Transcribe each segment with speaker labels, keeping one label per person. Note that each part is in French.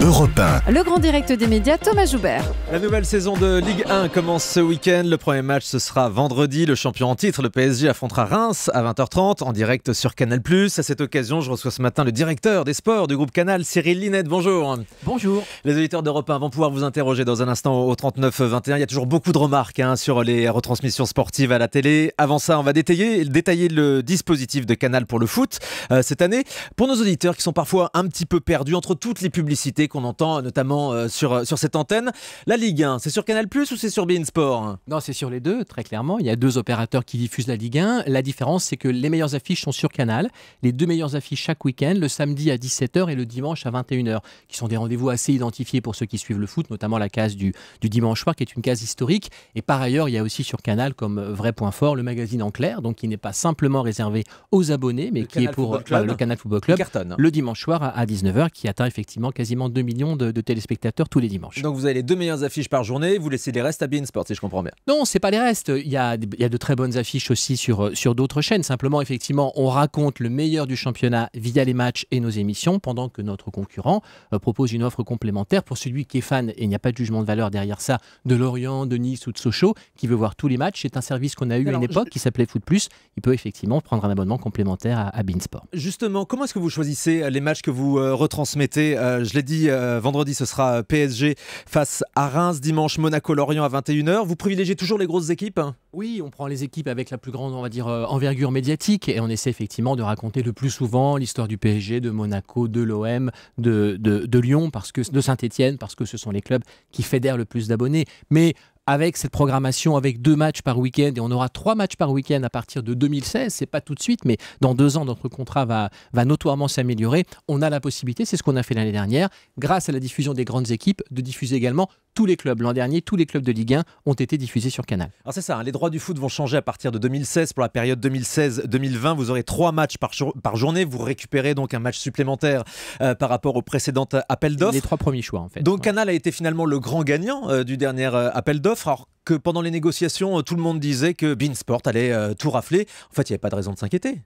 Speaker 1: Le
Speaker 2: grand direct des médias, Thomas Joubert.
Speaker 1: La nouvelle saison de Ligue 1 commence ce week-end. Le premier match, ce sera vendredi. Le champion en titre, le PSG, affrontera Reims à 20h30 en direct sur Canal. À cette occasion, je reçois ce matin le directeur des sports du groupe Canal, Cyril Linette. Bonjour. Bonjour. Les auditeurs d'Europe 1 vont pouvoir vous interroger dans un instant au 39-21. Il y a toujours beaucoup de remarques hein, sur les retransmissions sportives à la télé. Avant ça, on va détailler, le dispositif de Canal pour le foot euh, cette année. Pour nos auditeurs qui sont parfois un petit peu perdus entre toutes les publicités qu'on entend euh, notamment euh, sur, euh, sur cette antenne. La Ligue 1,
Speaker 2: c'est sur Canal ⁇ ou c'est sur Bein Sport Non, c'est sur les deux, très clairement. Il y a deux opérateurs qui diffusent la Ligue 1. La différence, c'est que les meilleures affiches sont sur Canal. Les deux meilleures affiches chaque week-end, le samedi à 17h et le dimanche à 21h, qui sont des rendez-vous assez identifiés pour ceux qui suivent le foot, notamment la case du, du dimanche soir, qui est une case historique. Et par ailleurs, il y a aussi sur Canal, comme vrai point fort, le magazine en clair, donc qui n'est pas simplement réservé aux abonnés, mais qui est pour le Canal Football Club, le dimanche soir à 19h, qui atteint effectivement quasiment 2 millions de, téléspectateurs tous les dimanches.
Speaker 1: Donc vous avez les deux meilleures affiches par journée, vous laissez les restes à Beansport, si je comprends bien.
Speaker 2: Non, c'est pas les restes. Il y, a, il y a, de très bonnes affiches aussi sur, euh, sur d'autres chaînes. Simplement, effectivement, on raconte le meilleur du championnat via les matchs et nos émissions, pendant que notre concurrent euh, propose une offre complémentaire pour celui qui est fan, et il n'y a pas de jugement de valeur derrière ça, de Lorient, de Nice ou de Sochaux, qui veut voir tous les matchs. C'est un service qu'on a eu à une époque qui s'appelait Foot Plus. Il peut effectivement prendre un abonnement complémentaire à, Beansport.
Speaker 1: Justement, comment est-ce que vous choisissez euh, les matchs que vous retransmettez Je l'ai dit euh, vendredi, ce sera euh, PSG face à Reims. Dimanche, Monaco-Lorient à 21h. Vous privilégiez toujours les grosses équipes hein
Speaker 2: Oui, on prend les équipes avec la plus grande, on va dire, euh, envergure médiatique et on essaie effectivement de raconter le plus souvent l'histoire du PSG, de Monaco, de l'OM, de, Lyon, parce que, de Saint-Etienne, parce que ce sont les clubs qui fédèrent le plus d'abonnés. Mais avec cette programmation, avec deux matchs par week-end, et on aura trois matchs par week-end à partir de 2016, c'est pas tout de suite, mais dans deux ans, notre contrat va, va notoirement s'améliorer. On a la possibilité, c'est ce qu'on a fait l'année dernière, grâce à la diffusion des grandes équipes, de diffuser également tous les clubs. L'an dernier, tous les clubs de Ligue 1 ont été diffusés sur Canal. Alors c'est ça, hein.
Speaker 1: les droits du foot vont changer à partir de 2016 pour la période 2016-2020. Vous aurez trois matchs par, par, journée. Vous récupérez donc un match supplémentaire euh, par rapport au précédent euh, appel d'offres. Les
Speaker 2: trois premiers choix en fait.
Speaker 1: Donc Canal a été finalement le grand gagnant euh, du dernier appel d'offres. Alors que pendant les négociations, tout le monde disait que Beansport allait tout rafler.
Speaker 2: En fait, il n'y avait pas de raison de s'inquiéter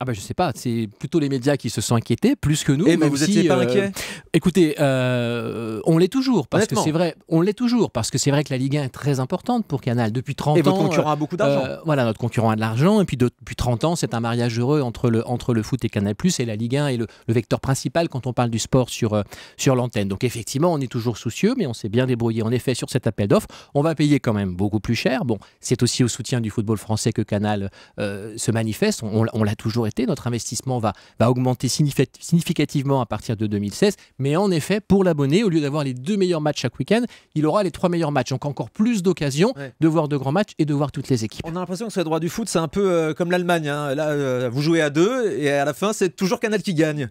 Speaker 2: ah bah je sais pas, c'est plutôt les médias qui se sont inquiétés plus que nous. Mais vous pas euh, Écoutez, euh, on l'est toujours parce que c'est vrai, on l'est toujours parce que c'est vrai que la Ligue 1 est très importante pour Canal depuis 30 ans. Et votre concurrent a beaucoup euh, d'argent. voilà, notre concurrent a de l'argent et puis depuis 30 ans, c'est un mariage heureux entre le entre le foot et Canal+ et la Ligue 1 est le, vecteur principal quand on parle du sport sur sur l'antenne. Donc effectivement, on est toujours soucieux mais on s'est bien débrouillé en effet sur cet appel d'offres. On va payer quand même beaucoup plus cher. Bon, c'est aussi au soutien du football français que Canal se manifeste, on l'a toujours notre investissement va, va augmenter significativement à partir de 2016. Mais en effet, pour l'abonné, au lieu d'avoir les deux meilleurs matchs chaque week-end, il aura les trois meilleurs matchs. Donc encore plus d'occasions de voir de grands matchs et de voir toutes les équipes.
Speaker 1: On a l'impression que ce droit du foot, c'est un peu euh, comme l'Allemagne. Hein. Là, euh, vous jouez à deux et à la fin, c'est toujours Canal qui gagne.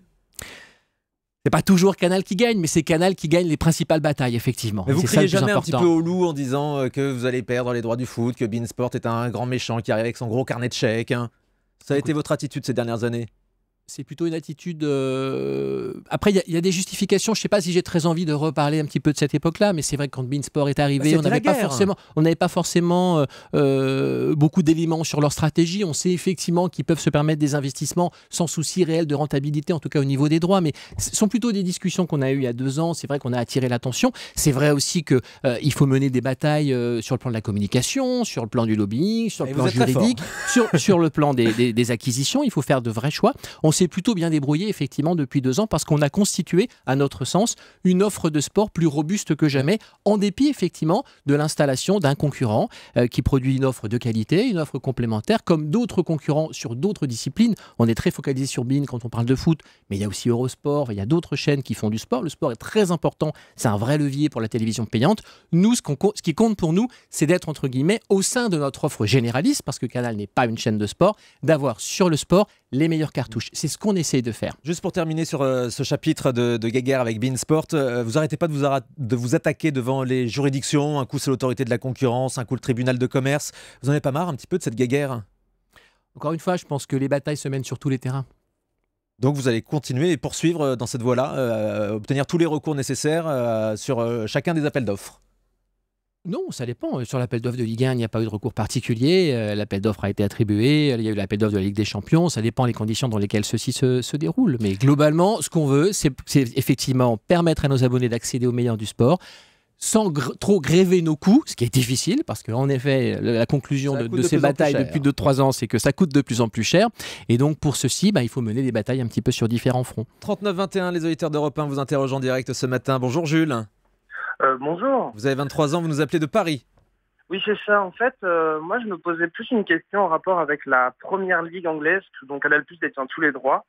Speaker 2: C'est pas toujours Canal qui gagne, mais c'est Canal qui gagne les principales batailles, effectivement. Vous ne criez jamais un petit peu au
Speaker 1: loup en disant euh, que vous allez perdre les droits du foot, que Beansport est un grand méchant qui arrive avec son gros carnet de chèques.
Speaker 2: Hein. Ça a été votre attitude ces dernières années c'est plutôt une attitude. Euh, après, il y, a des justifications. Je ne sais pas si j'ai très envie de reparler un petit peu de cette époque-là, mais c'est vrai que quand Beansport est arrivé, bah, on n'avait pas forcément, on n'avait pas forcément euh, euh, beaucoup d'éléments sur leur stratégie. On sait effectivement qu'ils peuvent se permettre des investissements sans souci réel de rentabilité, en tout cas au niveau des droits. Mais ce sont plutôt des discussions qu'on a eues il y a deux ans. C'est vrai qu'on a attiré l'attention. C'est vrai aussi que il faut mener des batailles sur le plan de la communication, sur le plan du lobbying, sur le plan juridique, sur, sur, le plan des, acquisitions. Il faut faire de vrais choix. On s'est plutôt bien débrouillé effectivement depuis deux ans parce qu'on a constitué, à notre sens, une offre de sport plus robuste que jamais, en dépit effectivement de l'installation d'un concurrent euh, qui produit une offre de qualité, une offre complémentaire, comme d'autres concurrents sur d'autres disciplines. On est très focalisé sur BIN quand on parle de foot, mais il y a aussi Eurosport, il y a d'autres chaînes qui font du sport. Le sport est très important, c'est un vrai levier pour la télévision payante. Nous, ce, ce qui compte pour nous, c'est d'être entre guillemets au sein de notre offre généraliste, parce que Canal n'est pas une chaîne de sport, d'avoir sur le sport les meilleures cartouches ce qu'on essaye de faire.
Speaker 1: Juste pour terminer sur euh, ce chapitre de, de avec Beansport, euh, vous arrêtez pas de vous, attaquer devant les juridictions. Un coup, c'est l'autorité de la concurrence, un coup, le tribunal de commerce. Vous en avez pas marre un petit peu de cette guerre
Speaker 2: Encore une fois, je pense que les batailles se mènent sur tous les terrains.
Speaker 1: Donc vous allez continuer et poursuivre euh, dans cette voie-là, obtenir tous les recours nécessaires sur chacun des appels d'offres
Speaker 2: non, ça dépend. Euh, sur l'appel d'offres de Ligue 1, il n'y a pas eu de recours particulier. Euh, l'appel d'offres a été attribué. Il y a eu l'appel d'offres de la Ligue des Champions. Ça dépend des conditions dans lesquelles ceci se, déroule. Mais globalement, ce qu'on veut, c'est effectivement permettre à nos abonnés d'accéder au meilleur du sport sans trop gréver nos coûts, ce qui est difficile, parce qu'en effet, la conclusion de, ces batailles depuis 2 trois ans, c'est que ça coûte de plus en plus cher. Et donc, pour ceci, bah, il faut mener des batailles un petit peu sur différents fronts.
Speaker 1: 39-21, les auditeurs d'Europe 1 vous interrogent en direct ce matin. Bonjour Jules.
Speaker 2: Euh, bonjour.
Speaker 1: Vous avez 23 ans, vous nous appelez de Paris.
Speaker 2: Oui, c'est ça. En fait, euh, moi, je me posais plus une question en rapport avec la première ligue anglaise, donc elle a le plus détient tous les droits.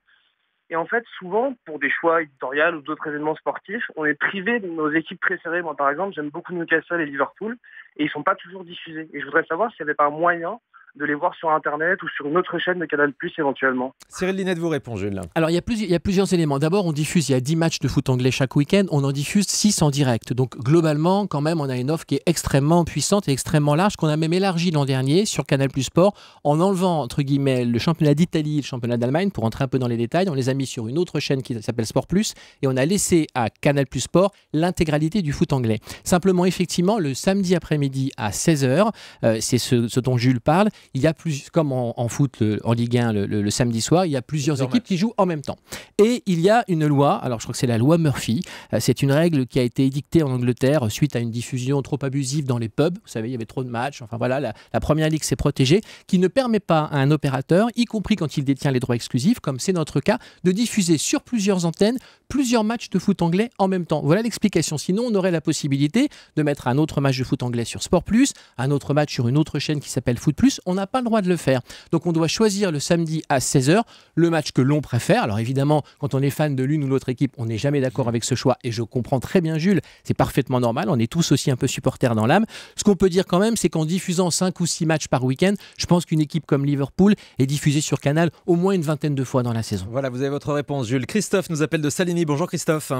Speaker 2: Et en fait, souvent, pour des choix éditoriaux ou d'autres événements sportifs, on est privé de nos équipes préférées. Moi, par exemple, j'aime beaucoup Newcastle et Liverpool, et ils ne sont pas toujours diffusés. Et je voudrais savoir s'il n'y avait pas un moyen de les voir sur Internet ou sur une autre chaîne de Canal Plus éventuellement. Cyril Linette vous répond, Jules. Alors, il y, a il y a plusieurs éléments. D'abord, on diffuse, il y a 10 matchs de foot anglais chaque week-end, on en diffuse 6 en direct. Donc, globalement, quand même, on a une offre qui est extrêmement puissante et extrêmement large, qu'on a même élargie l'an dernier sur Canal Plus Sport, en enlevant, entre guillemets, le championnat d'Italie et le championnat d'Allemagne, pour entrer un peu dans les détails. On les a mis sur une autre chaîne qui s'appelle Sport Plus, et on a laissé à Canal Plus Sport l'intégralité du foot anglais. Simplement, effectivement, le samedi après-midi à 16h, euh, c'est ce dont Jules parle, il y a plus, comme en, foot, en Ligue 1, le, samedi soir, il y a plusieurs équipes qui jouent en même temps. Et il y a une loi, alors je crois que c'est la loi Murphy, euh, c'est une règle qui a été édictée en Angleterre suite à une diffusion trop abusive dans les pubs. Vous savez, il y avait trop de matchs, enfin voilà, la, première ligue s'est protégée, qui ne permet pas à un opérateur, y compris quand il détient les droits exclusifs, comme c'est notre cas, de diffuser sur plusieurs antennes plusieurs matchs de foot anglais en même temps. Voilà l'explication. Sinon, on aurait la possibilité de mettre un autre match de foot anglais sur Sport Plus, un autre match sur une autre chaîne qui s'appelle Foot Plus. On n'a pas le droit de le faire. Donc on doit choisir le samedi à 16h le match que l'on préfère. Alors évidemment, quand on est fan de l'une ou l'autre équipe, on n'est jamais d'accord avec ce choix et je comprends très bien Jules, c'est parfaitement normal, on est tous aussi un peu supporters dans l'âme. Ce qu'on peut dire quand même, c'est qu'en diffusant 5 ou 6 matchs par week-end, je pense qu'une équipe comme Liverpool est diffusée sur Canal au moins une vingtaine de fois dans la saison. Voilà, vous avez
Speaker 1: votre réponse Jules. Christophe nous appelle de salini Bonjour Christophe.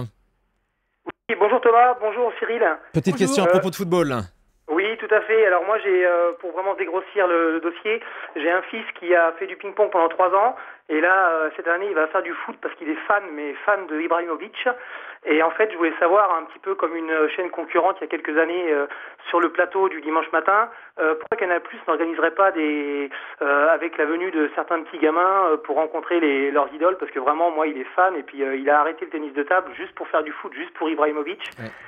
Speaker 2: bonjour Thomas, bonjour Cyril. Petite question à propos de football tout à fait. Alors moi, j'ai, euh, pour vraiment dégrossir le, dossier, j'ai un fils qui a fait du ping-pong pendant trois ans. Et là, euh, cette année, il va faire du foot parce qu'il est fan, mais fan de Ibrahimovic. Et en fait, je voulais savoir, un petit peu comme une euh, chaîne concurrente il y a quelques années euh, sur le plateau du dimanche matin, euh, pourquoi Canal Plus n'organiserait pas des, avec la venue de certains petits gamins pour rencontrer les, leurs idoles Parce que vraiment, moi, il est fan et puis il a arrêté le tennis de table juste pour faire du foot, juste pour Ibrahimovic.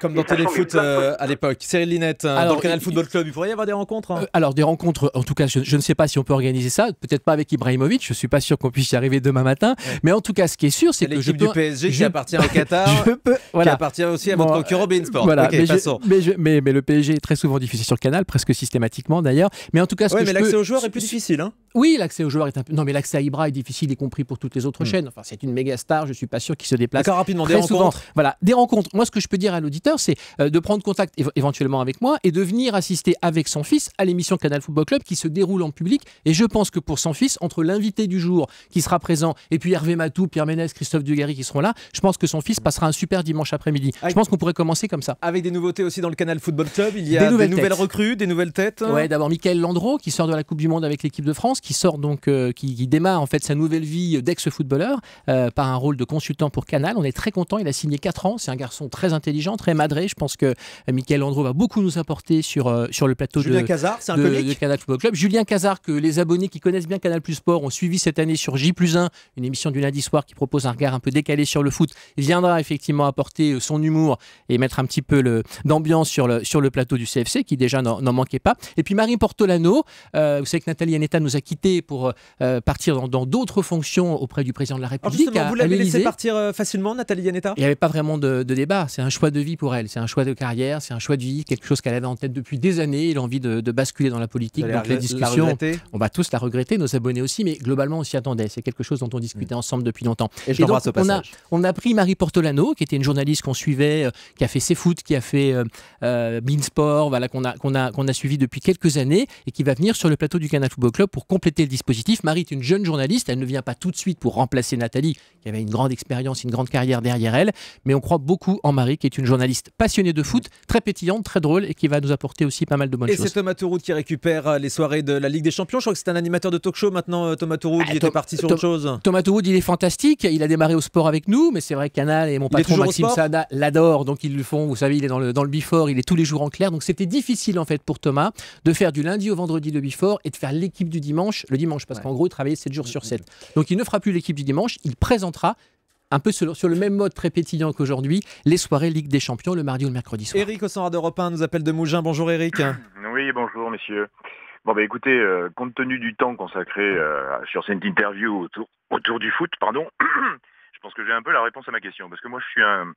Speaker 1: comme dans Téléfoot à l'époque. Cyril Linette, alors, dans Canal Football Club, il pourrait y avoir des rencontres
Speaker 2: hein. Alors, des rencontres, en tout cas, je, ne sais pas si on peut organiser ça, peut-être pas avec Ibrahimovic, je ne suis pas sûr qu'on puisse y arriver demain matin, mais en tout cas, ce qui est sûr, c'est que L'équipe du PSG qui appartient au
Speaker 1: Qatar. peu. Voilà. Qui appartient aussi à votre bon, concurrent euh, sport.
Speaker 2: mais, Mais, mais, le PSG est très souvent diffusé sur Canal, presque systématiquement d'ailleurs. Mais en tout cas, ce mais l'accès aux joueurs est plus difficile. Hein. oui, l'accès aux joueurs est un peu. Non, mais l'accès à Ibra est difficile, y compris pour toutes les autres hmm. chaînes. Enfin, c'est une méga star, je suis pas sûr qu'il se déplace. D'accord, rapidement, des rencontres. Voilà, des rencontres. Moi, ce que je peux dire à l'auditeur, c'est euh, de prendre contact éventuellement avec moi et de venir assister avec son fils à l'émission Canal Football Club qui se déroule en public. Et je pense que pour son fils, entre l'invité du jour qui sera présent et puis Hervé Matou, Pierre Ménès, Christophe Dugarry qui seront là, je pense que son fils passera un super dimanche après-midi. Je pense qu'on pourrait commencer comme ça.
Speaker 1: Avec des nouveautés aussi dans le canal Football Club,
Speaker 2: il y a des nouvelles, recrues, des nouvelles têtes. Hein. Ouais, d'abord Michael Landreau qui sort de la Coupe du Monde avec l'équipe de France, qui sort donc, euh, qui, démarre en fait sa nouvelle vie d'ex-footballeur euh, par un rôle de consultant pour Canal. On est très content. Il a signé 4 ans. C'est un garçon très intelligent, très madré. Je pense que euh, Michael Landreau va beaucoup nous apporter sur, sur le plateau Julien de, c'est un Canal Football Club. Julien Cazard, que les abonnés qui connaissent bien Canal Plus Sport ont suivi cette année sur J 1, une émission du lundi soir qui propose un regard un peu décalé sur le foot, il viendra effectivement apporter euh, son humour et mettre un petit peu d'ambiance sur le, sur le plateau du CFC, qui déjà n'en manquait pas. Et puis Marie Portolano, euh, vous savez que Nathalie Aneta nous a quittés pour euh, partir dans d'autres fonctions auprès du président de la République. vous l'avez laissé
Speaker 1: partir facilement, Nathalie Aneta
Speaker 2: Il n'y avait pas vraiment de, débat. C'est un choix de vie pour elle. C'est un choix de carrière, c'est un choix de vie, quelque chose qu'elle avait en tête depuis des années, l'envie de, de basculer dans la politique. Donc la discussions on va tous la regretter, nos abonnés aussi, mais globalement on s'y attendait. C'est quelque chose dont on discutait mm. ensemble depuis longtemps. Et, je on, a, on a pris Marie Portolano, qui était était une journaliste qu'on suivait, euh, qui a fait ses foot qui a fait euh, euh Beansport, voilà, qu'on a, qu'on a, qu'on a suivi depuis quelques années et qui va venir sur le plateau du Canal Football Club pour compléter le dispositif. Marie est une jeune journaliste, elle ne vient pas tout de suite pour remplacer Nathalie, qui avait une grande expérience, une grande carrière derrière elle, mais on croit beaucoup en Marie, qui est une journaliste passionnée de foot, très pétillante, très drôle et qui va nous apporter aussi pas mal de bonnes choses. Et c'est
Speaker 1: Thomas Touroud qui récupère euh, les soirées de la Ligue des Champions. Je crois que c'est un animateur de talk show maintenant, Thomas
Speaker 2: Touroud. qui bah, était parti sur autre chose. Thomas Touroud, il est fantastique. Il a démarré au sport avec nous, mais c'est vrai que Canal et mon patron Maxime Sada l'adore, donc ils le font. Vous savez, il est dans le, dans le Bifort, il est tous les jours en clair. Donc c'était difficile en fait pour Thomas de faire du lundi au vendredi le Bifort et de faire l'équipe du dimanche le dimanche, parce qu'en gros, il travaillait 7 jours sur 7. Donc il ne fera plus l'équipe du dimanche, il présentera un peu sur, le même mode très pétillant qu'aujourd'hui, les soirées Ligue des Champions le mardi ou le mercredi soir. Eric centre d'Europe 1 nous appelle de Mougin. Bonjour Eric. Oui, bonjour messieurs. Bon bah écoutez, euh, compte tenu du temps consacré euh, sur cette interview autour, autour du foot, pardon, Je pense que j'ai un peu la réponse à ma question, parce que moi je suis un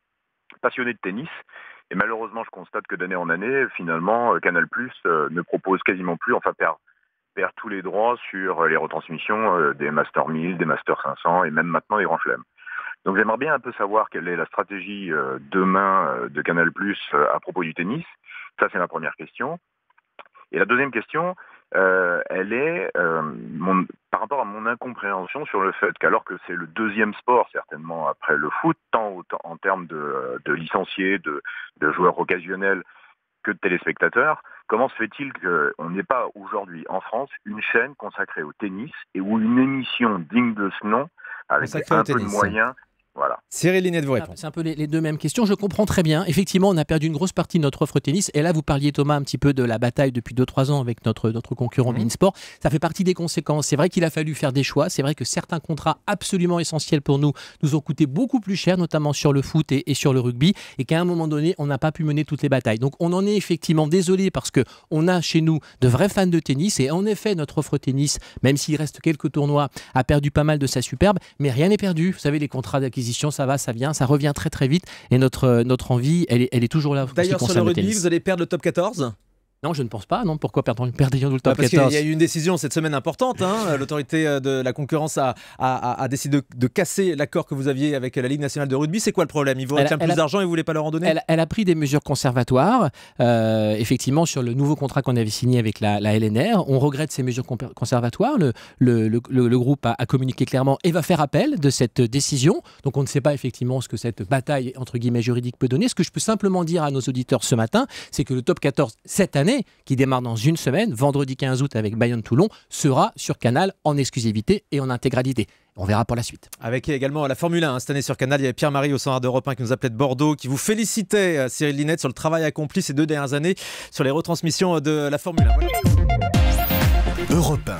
Speaker 2: passionné de tennis, et malheureusement je constate que d'année en année, finalement, euh, Canal Plus euh, ne propose quasiment plus, enfin perd, perd tous les droits sur euh, les retransmissions des Master 1000, des Master 500, et même maintenant des Grands Donc j'aimerais bien un peu savoir quelle est la stratégie demain de Canal Plus à propos du tennis. Ça c'est ma première question. Et la deuxième question, elle est, mon, par rapport à mon incompréhension sur le fait qu'alors que c'est le deuxième sport certainement après le foot, tant en termes de, licenciés, de, joueurs occasionnels que de téléspectateurs, comment se fait-il qu'on n'ait pas aujourd'hui en France une chaîne consacrée au tennis et où une émission digne de ce nom avec un peu de moyens voilà.
Speaker 1: Cyril vous répond.
Speaker 2: C'est un peu les, deux mêmes questions. Je comprends très bien. Effectivement, on a perdu une grosse partie de notre offre tennis. Et là, vous parliez, Thomas, un petit peu de la bataille depuis 2-3 ans avec notre, notre concurrent mmh. Sport. Ça fait partie des conséquences. C'est vrai qu'il a fallu faire des choix. C'est vrai que certains contrats absolument essentiels pour nous nous ont coûté beaucoup plus cher, notamment sur le foot et, et sur le rugby. Et qu'à un moment donné, on n'a pas pu mener toutes les batailles. Donc, on en est effectivement désolé parce qu'on a chez nous de vrais fans de tennis. Et en effet, notre offre tennis, même s'il reste quelques tournois, a perdu pas mal de sa superbe. Mais rien n'est perdu. Vous savez, les contrats d'acquisition ça va, ça vient, ça revient très très vite. Et notre, euh, notre envie, elle est, toujours là. D'ailleurs, sur le rugby, vous
Speaker 1: allez perdre le top 14
Speaker 2: non, je ne pense pas. Non, pourquoi perdre, perdre le bah, top 14 Parce qu'il y a
Speaker 1: eu une décision cette semaine importante. Hein. L'autorité euh, de la concurrence a, a, décidé de, casser l'accord que vous aviez avec la Ligue nationale de rugby. C'est quoi le problème Ils vous plus d'argent et vous voulez pas leur en donner
Speaker 2: elle, a pris des mesures conservatoires. Euh, effectivement, sur le nouveau contrat qu'on avait signé avec la, LNR, on regrette ces mesures conservatoires. Le, le, le, le groupe a, communiqué clairement et va faire appel de cette décision. Donc on ne sait pas effectivement ce que cette bataille entre guillemets juridique peut donner. Ce que je peux simplement dire à nos auditeurs ce matin, c'est que le top 14 cette année qui démarre dans une semaine, vendredi 15 août avec Bayonne-Toulon, sera sur Canal en exclusivité et en intégralité. On verra pour la suite.
Speaker 1: Avec également la Formule 1 hein, cette année sur Canal, il y avait Pierre-Marie au Centre d'Europe 1 qui nous appelait de Bordeaux, qui vous félicitait, euh, Cyril Linette, sur le travail accompli ces deux dernières années sur les retransmissions euh, de la Formule 1. 1.